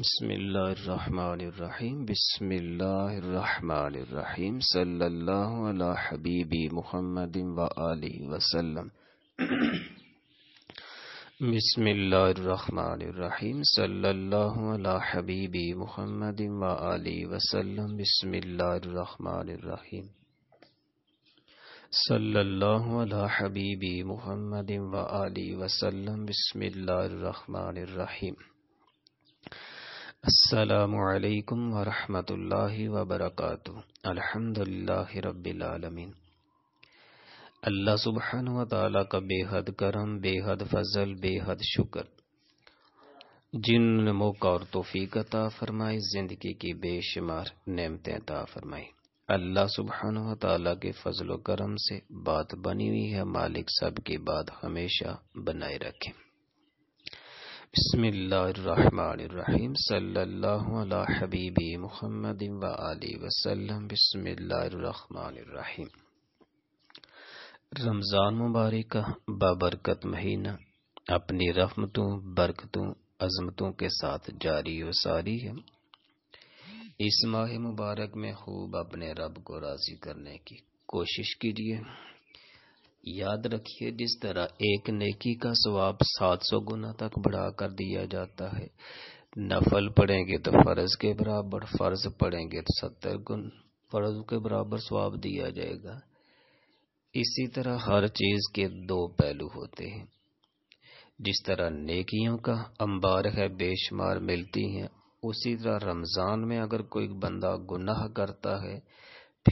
बसमीम बसमीम सल्ला हबीबी मुहमद व वसलम बसमीम सल्ला हबीबी मुहमद व वसलम बसमीम सल्ला हबीबी मुहमद व वसलम बसमीम असलकम वरहमल वबरक अल्हम्दुलिल्लाह रबालमीन अल्लाह सुबहान व ताली का बेहद करम बेहद फजल बेहद शुक्र जिन मौका और तोफ़ीक अता फरमाई ज़िंदगी की बेशुमार नेमतें अता फरमाई अल्लाह सुबहान व ताली के फजल करम से बात बनी हुई है मालिक सब की बात हमेशा बनाए रखें बिस्मिल्लाहिर्रहमानिर्रहीम सल्लल्लाहु अला हबीबी मुहम्मद व आलि वसल्लम बिस्मिल्लाहिर्रहमानिर्रहीम रमज़ान मुबारक का बाबरकत महीना अपनी रहमतों बरकतों अजमतों के साथ जारी व सारी है इस माह मुबारक में खूब अपने रब को राज़ी करने की कोशिश कीजिए याद रखिए जिस तरह एक नेकी का स्वाब 700 गुना तक बढ़ा कर दिया जाता है नफल पढ़ेंगे तो फर्ज के बराबर फर्ज पढ़ेंगे तो सत्तर गुण फर्ज के बराबर स्वाब दिया जाएगा इसी तरह हर चीज के दो पहलू होते हैं जिस तरह नेकियों का अंबार है बेशुमार मिलती हैं उसी तरह रमज़ान में अगर कोई बंदा गुनाह करता है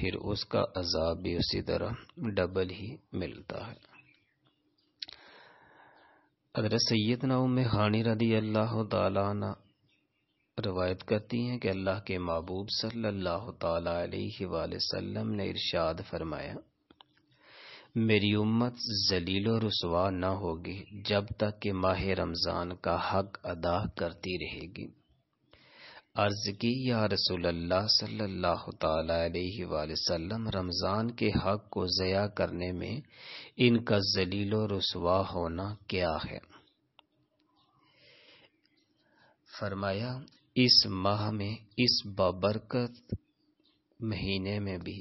फिर उसका अजाब भी उसी तरह डबल ही मिलता है अगर सैद में हानि रदी अल्लाह तला रवायत करती हैं कि अल्लाह के महबूब सल्लल्लाहु अलैहि वसल्लम ने इरशाद फरमाया मेरी उम्मत जलील रसवा न होगी जब तक कि माह रमज़ान का हक अदा करती रहेगी अर्ज की या रसूलल्लाह सल्लल्लाहु अलैहि वसल्लम रमज़ान के हक को ज़या करने में इनका जलील रसवा होना क्या है फरमाया इस माह में इस बाबरकत महीने में भी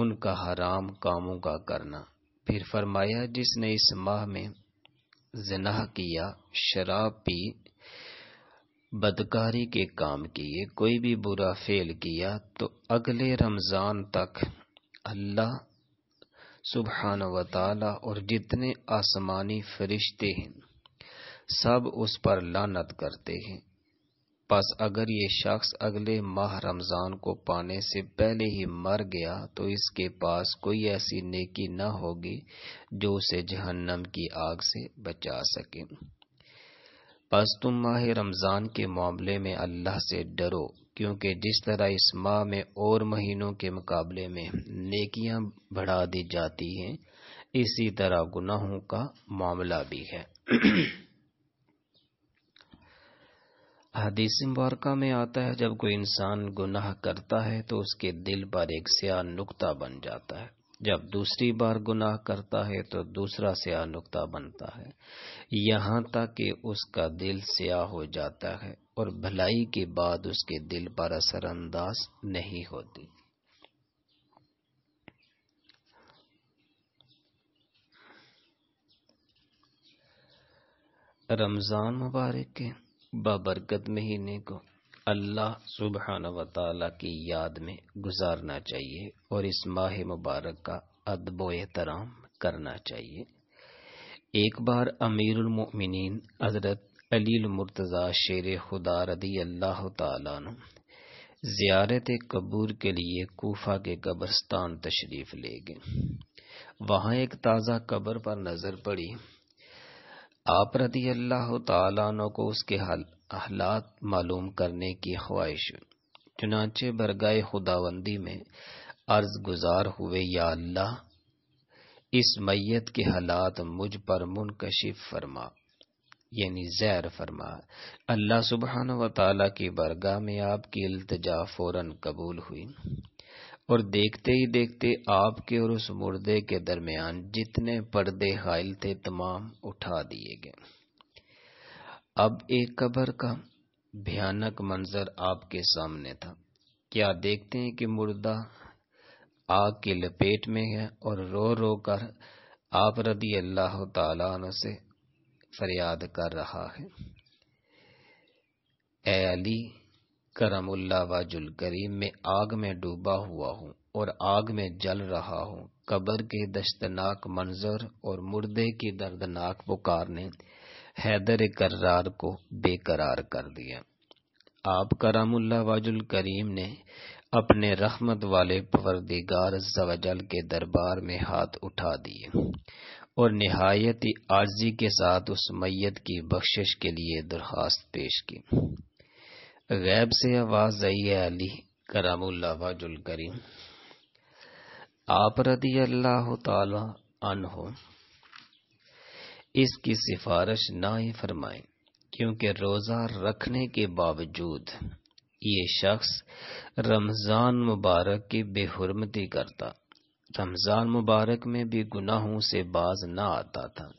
उनका हराम कामों का करना फिर फरमाया जिसने इस माह में जनाह किया शराब पी बदकारी के काम किए कोई भी बुरा फेल किया तो अगले रमज़ान तक अल्लाह सुबहान वाली और जितने आसमानी फरिश्ते हैं सब उस पर लानत करते हैं बस अगर ये शख्स अगले माह रमज़ान को पाने से पहले ही मर गया तो इसके पास कोई ऐसी नेकी न होगी जो उसे जहन्नम की आग से बचा सके बस तुम माह रमज़ान के मामले में अल्लाह से डरो क्योंकि जिस तरह इस माह में और महीनों के मुकाबले में नेकियां बढ़ा दी जाती हैं इसी तरह गुनाहों का मामला भी है हदीस मुबारका में आता है जब कोई इंसान गुनाह करता है तो उसके दिल पर एक स्या नुकता बन जाता है जब दूसरी बार गुनाह करता है तो दूसरा स्या नुकता बनता है यहाँ तक कि उसका दिल स्याह हो जाता है और भलाई के बाद उसके दिल पर असरअंदाज नहीं होती रमज़ान मुबारक के बाबरकत महीने को अल्लाह सुबहान वाली की याद में गुजारना चाहिए और इस माह मुबारक का अदब एहतराम करना चाहिए एक बार अमीर उलमिन हजरत अलील मुर्तज़ा शेर खुदा रदी अल्लाह तियारत कबूर के लिए कोफा के कब्रस्तान तशरीफ़ ले गए वहाँ एक ताज़ा कब्र पर नज़र पड़ी आप रदी अल्लाह तु को उसके अहलात मालूम करने की ख्वाहिश चुनाचे बरगाए खुदाबंदी में अर्ज गुजार हुए या अल्लाह इस मैत के हालात मुझ पर मुनकशिफ फरमा यानी जैर फरमा अल्लाह सुबहान व ताला की बरगाह में आपकी अल्तजा फौरन कबूल हुई और देखते ही देखते आपके और उस मुर्दे के दरमियान जितने पर्दे हायल थे तमाम उठा दिए गए अब एक कबर का भयानक मंजर आपके सामने था क्या देखते हैं कि मुर्दा आग की लपेट में है और रो रो कर आप रदी अल्लाह तला से फरियाद कर रहा है ए अली करमुल्ला वाजुल करीम में आग में डूबा हुआ हूँ और आग में जल रहा हूँ कबर के दस्तनाक मंजर और मुर्दे की दर्दनाक पुकार ने हैदर कर्रार को बेकरार कर दिया आप करामुल्ला वाजुल करीम ने अपने रहमत वाले परवरदिगार जवजल के दरबार में हाथ उठा दिए और नहायत ही आर्जी के साथ उस मैयत की बख्शिश के लिए दरख्वास्त पेश की गैब से आवाज आई है अली करामुल्ला वाजुल करीम आप रदी अल्लाह तन हो इसकी सिफारिश ना ही फरमाएं क्योंकि रोज़ा रखने के बावजूद ये शख्स रमज़ान मुबारक की बेहरमती करता रमज़ान मुबारक में भी गुनाहों से बाज न आता था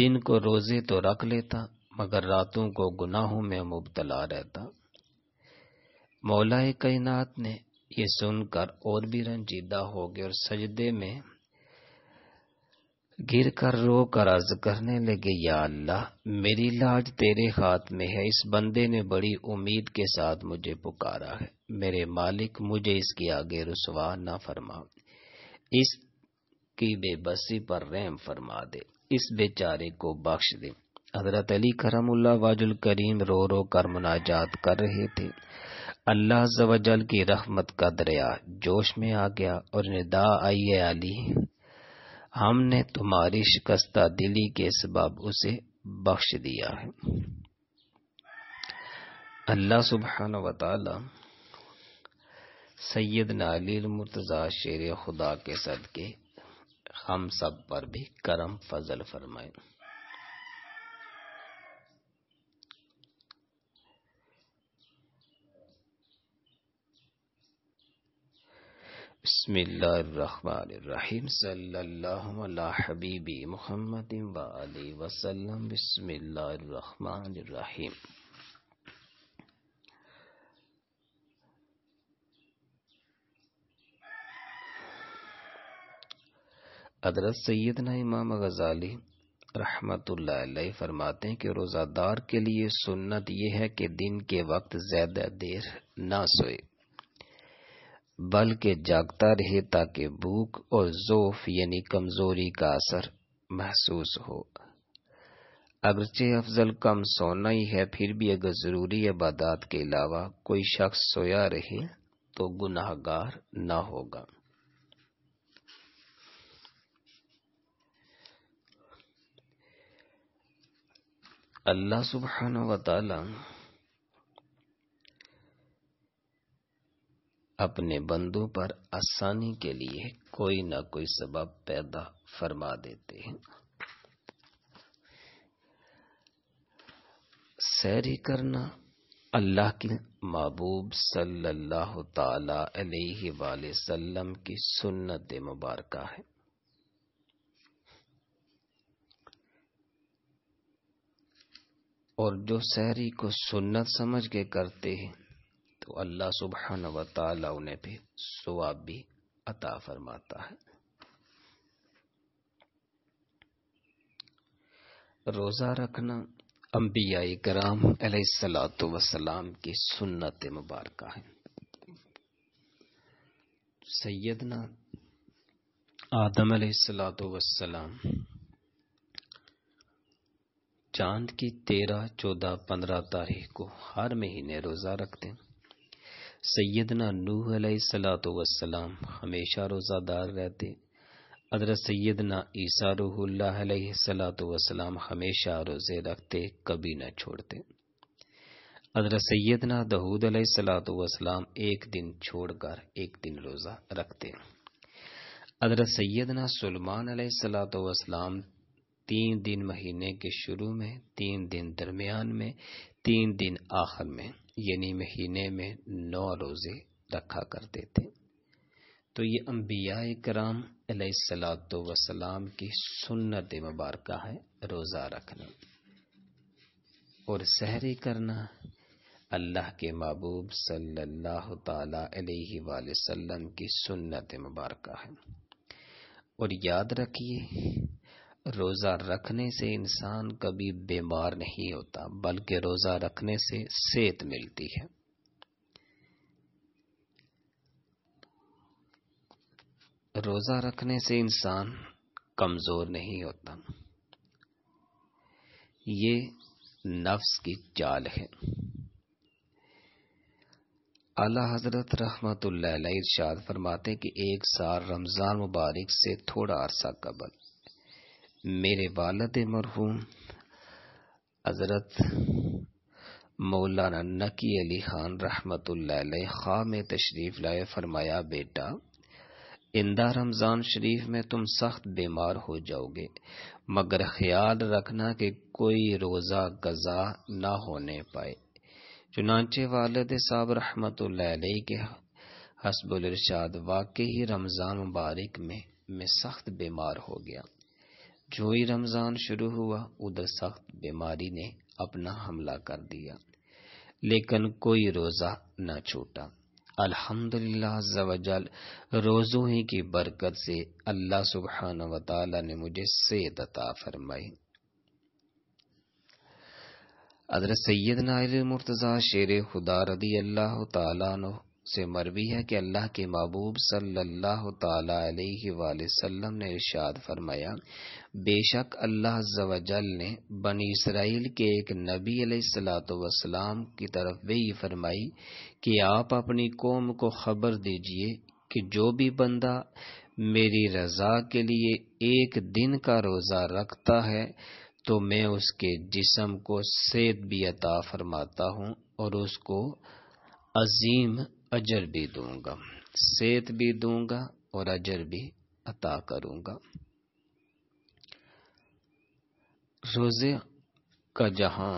दिन को रोज़े तो रख लेता मगर रातों को गुनाहों में मुबतला रहता मौलाए कायनात ने यह सुनकर और भी रंजीदा हो गए और सजदे में गिर कर रो कर अर्ज करने लगे या अल्लाह मेरी लाज तेरे हाथ में है इस बंदे ने बड़ी उम्मीद के साथ मुझे पुकारा है मेरे मालिक मुझे इसके आगे रसवा ना फरमा इस की बेबसी पर रेम फरमा दे इस बेचारे को बख्श दे हजरत अली करमुल्ला वाजुल करीम रो रो कर मुनाजात कर रहे थे अल्लाह जवजल की रहमत का दरिया जोश में आ गया और निदा आई अली हमने तुम्हारी शिकस्ता दिली के सबब उसे बख्श दिया है अल्लाह सुबहान वाली सैयद नालिल मुर्तज़ा शेर खुदा के सदके हम सब पर भी करम फजल फरमाए बिस्मिल्लाहिर्रहमानिर्रहीम सल्लल्लाहु अला हबीबी मुहम्मद व अली वसल्लम इमाम गजाली रहमतुल्लाह फरमाते हैं कि रोज़ादार के लिए सुन्नत यह है कि दिन के वक्त ज़्यादा देर ना सोए बल्कि जागता रहे ताकि भूख और जोफ यानी कमज़ोरी का असर महसूस हो अगरचे अफजल कम सोना ही है फिर भी अगर ज़रूरी इबादात के अलावा कोई शख्स सोया रहे तो गुनाहगार ना होगा अल्लाह सुबहान व अपने बंदों पर आसानी के लिए कोई ना कोई सबब पैदा फरमा देते हैं सैरी करना अल्लाह के महबूब सल्लल्लाहु ताला अलैहि वसल्लम की सुन्नत मुबारक है और जो सैरी को सुन्नत समझ के करते हैं तो अल्लाह सुबह उन्हें भी स्वाब भी अता फरमाता है रोज़ा रखना अम्बिया कराम सलाम की सुन्नत मुबारक है सैदना आदम सलाम चांद की तेरह चौदह पंद्रह तारीख को हर महीने रोज़ा रखते हैं सैदना नूह सलात वसलाम हमेशा रोज़ादार रहते हजरत सैदना ईसा सलाम हमेशा रोज़े रखते कभी न छोड़ते हजरत सैदना दहूद सलाम एक दिन छोड़कर एक दिन रोज़ा रखते हजरत सैदना सलमान सलाम तीन दिन महीने के शुरू में तीन दिन दरमियान में तीन दिन आखिर में यानी महीने में नौ रोज़े रखा करते थे तो ये अम्बिया कराम सलात वसलाम की सुन्नत मुबारक है रोज़ा रखना और सहरी करना अल्लाह के महबूब सल्लल्लाहु अलैहि वसल्लम की सुन्नत मुबारक है और याद रखिए रोज़ा रखने से इंसान कभी बीमार नहीं होता बल्कि रोज़ा रखने से सेहत मिलती है रोज़ा रखने से इंसान कमज़ोर नहीं होता ये नफ्स की चाल है अला हजरत रहमत इरशाद फरमाते कि एक साल रमज़ान मुबारक से थोड़ा अरसा कबल मेरे वालद मरहूम हज़रत मौलाना नकी अली ख़ान रहमत ख़ा में तशरीफ़ लाए फरमाया बेटा इंदा रमज़ान शरीफ में तुम सख्त बीमार हो जाओगे मगर ख्याल रखना कि कोई रोज़ा गज़ा ना होने पाए चुनाचे वालद साहब रहमत के हसबुल इरशाद वाकई ही रमज़ान मुबारक में मैं सख्त बीमार हो गया जो ही रमज़ान शुरू हुआ उधर सख्त बीमारी ने अपना हमला कर दिया लेकिन कोई रोज़ा न छूटा अल्हम्दुलिल्लाह जवजल रोज़ों ही की बरकत से अल्लाह सुबहान वाला ने मुझे सेहत अता फरमाई अदर सैयद नायर मुर्तज़ा शेर खुदा रदी अल्लाह तला से मरवी है कि अल्लाह के महबूब सल्लाम ने इरशाद फरमाया बेशक अल्लाह जवजल ने बनी इसराइल के एक नबी सलाम की तरफ वही फरमाई कि आप अपनी कौम को खबर दीजिए कि जो भी बंदा मेरी रजा के लिए एक दिन का रोज़ा रखता है तो मैं उसके जिसम को सेत भी अता फरमाता हूँ और उसको अजीम अजर भी दूंगा सेत भी दूंगा और अजर भी अता करूंगा रोजे का जहां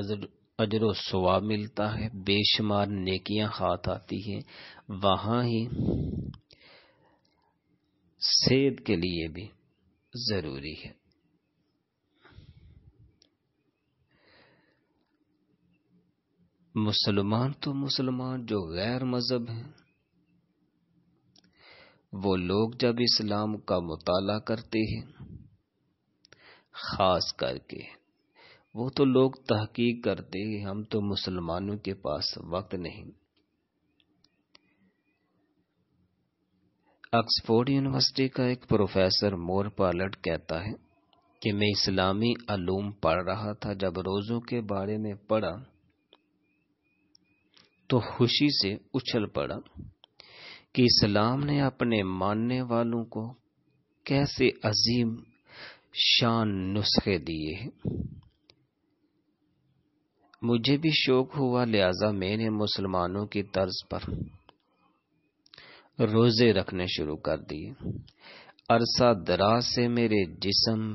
अजर अजर सवा मिलता है बेशुमार नेकियां हाथ आती है वहां ही सेहत के लिए भी जरूरी है मुसलमान तो मुसलमान जो गैर मजहब हैं वो लोग जब इस्लाम का मुताला करते हैं खास करके वो तो लोग तहकीक करते हैं हम तो मुसलमानों के पास वक्त नहीं ऑक्सफोर्ड यूनिवर्सिटी का एक प्रोफेसर मोर पालट कहता है कि मैं इस्लामी आलूम पढ़ रहा था जब रोज़ों के बारे में पढ़ा तो खुशी से उछल पड़ा कि इस्लाम ने अपने मानने वालों को कैसे अजीम शान नुस्खे दिए हैं मुझे भी शौक हुआ लिहाजा मैंने मुसलमानों की तर्ज पर रोजे रखने शुरू कर दिए अरसा दराज से मेरे जिसम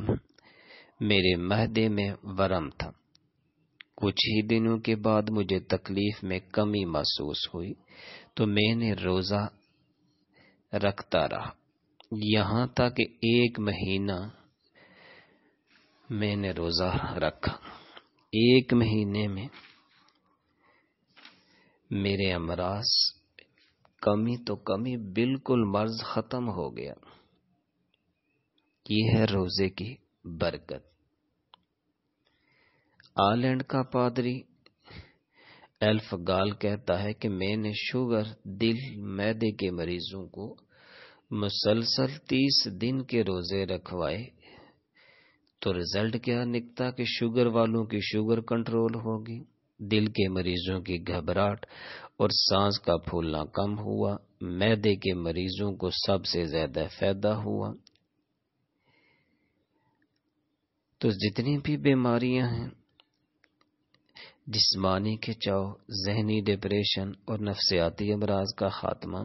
मेरे महदे में वरम था कुछ ही दिनों के बाद मुझे तकलीफ में कमी महसूस हुई तो मैंने रोज़ा रखता रहा यहां तक एक महीना मैंने रोज़ा रखा एक महीने में मेरे अमराज कमी तो कमी बिल्कुल मर्ज ख़त्म हो गया यह है रोज़े की बरकत आयरलैंड का पादरी एल्फ गाल कहता है कि मैंने शुगर दिल मैदे के मरीजों को मुसलसल तीस दिन के रोजे रखवाए तो रिजल्ट क्या निकता कि शुगर वालों की शुगर कंट्रोल होगी दिल के मरीजों की घबराहट और सांस का फूलना कम हुआ मैदे के मरीजों को सबसे ज्यादा फायदा हुआ तो जितनी भी बीमारियां हैं जिस्मानी खिंचाव जहनी डिप्रेशन और नफसियाती अमराज का खात्मा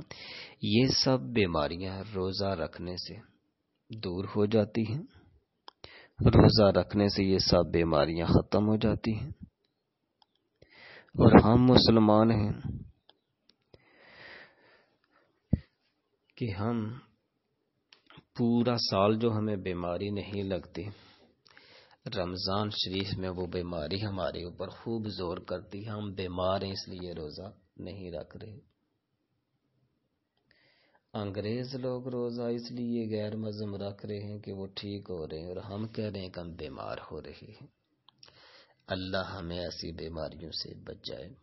ये सब बीमारियां रोज़ा रखने से दूर हो जाती हैं रोज़ा रखने से ये सब बीमारियां ख़त्म हो जाती हैं और हम मुसलमान हैं कि हम पूरा साल जो हमें बीमारी नहीं लगती रमज़ान शरीफ में वो बीमारी हमारे ऊपर खूब जोर करती है हम बीमार हैं इसलिए रोज़ा नहीं रख रहे अंग्रेज़ लोग रोज़ा इसलिए गैर मज़म रख रहे हैं कि वो ठीक हो रहे हैं और हम कह रहे हैं कि हम बीमार हो रहे हैं अल्लाह हमें ऐसी बीमारियों से बचाए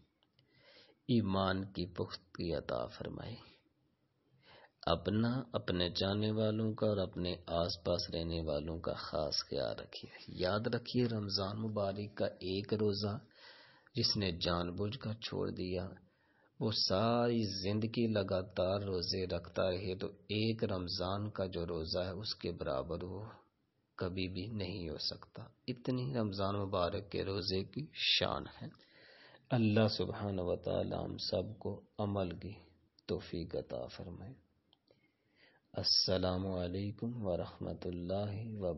ईमान की की अता फरमाए अपना अपने जाने वालों का और अपने आसपास रहने वालों का ख़ास ख्याल रखिए याद रखिए रमज़ान मुबारक का एक रोज़ा जिसने जानबूझकर छोड़ दिया वो सारी ज़िंदगी लगातार रोज़े रखता रहे तो एक रमज़ान का जो रोज़ा है उसके बराबर वो कभी भी नहीं हो सकता इतनी रमज़ान मुबारक के रोज़े की शान है अल्लाह सुबहान वाल हम सबको अमल की तोफ़ी गता फरमाए अस्सलाम वालेकुम व